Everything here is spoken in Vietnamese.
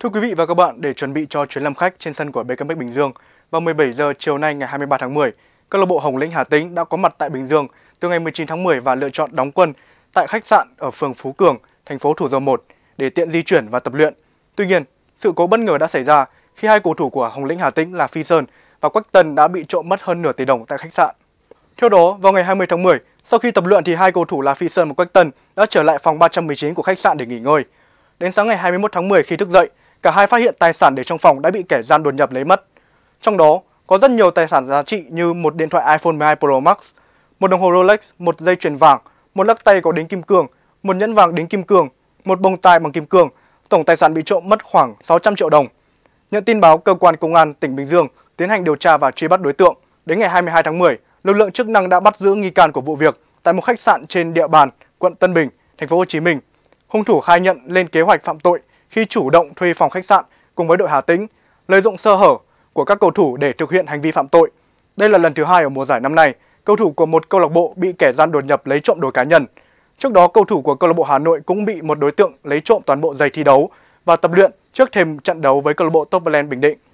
Thưa quý vị và các bạn, để chuẩn bị cho chuyến làm khách trên sân của BKMX Bình Dương, vào 17 giờ chiều nay ngày 23 tháng 10, câu lạc bộ Hồng Lĩnh Hà Tĩnh đã có mặt tại Bình Dương từ ngày 19 tháng 10 và lựa chọn đóng quân tại khách sạn ở phường Phú Cường, thành phố Thủ Dầu Một để tiện di chuyển và tập luyện. Tuy nhiên, sự cố bất ngờ đã xảy ra khi hai cầu thủ của Hồng Lĩnh Hà Tĩnh là Phi Sơn và Quách Tân đã bị trộm mất hơn nửa tỷ đồng tại khách sạn. Theo đó, vào ngày 20 tháng 10, sau khi tập luyện thì hai cầu thủ là Phi Sơn và Quách Tân đã trở lại phòng 319 của khách sạn để nghỉ ngơi. Đến sáng ngày 21 tháng 10 khi thức dậy, cả hai phát hiện tài sản để trong phòng đã bị kẻ gian đột nhập lấy mất. Trong đó có rất nhiều tài sản giá trị như một điện thoại iPhone 12 Pro Max, một đồng hồ Rolex, một dây chuyền vàng, một lắc tay có đính kim cương, một nhẫn vàng đính kim cương, một bông tai bằng kim cương. Tổng tài sản bị trộm mất khoảng 600 triệu đồng. Nhận tin báo, cơ quan công an tỉnh Bình Dương tiến hành điều tra và truy bắt đối tượng. Đến ngày 22 tháng 10, lực lượng chức năng đã bắt giữ nghi can của vụ việc tại một khách sạn trên địa bàn quận Tân Bình, thành phố Hồ Chí Minh. Hung thủ khai nhận lên kế hoạch phạm tội khi chủ động thuê phòng khách sạn cùng với đội Hà Tĩnh, lợi dụng sơ hở của các cầu thủ để thực hiện hành vi phạm tội. Đây là lần thứ hai ở mùa giải năm nay, cầu thủ của một câu lạc bộ bị kẻ gian đột nhập lấy trộm đồ cá nhân. Trước đó, cầu thủ của câu lạc bộ Hà Nội cũng bị một đối tượng lấy trộm toàn bộ giày thi đấu và tập luyện trước thềm trận đấu với câu lạc bộ Topland Bình Định.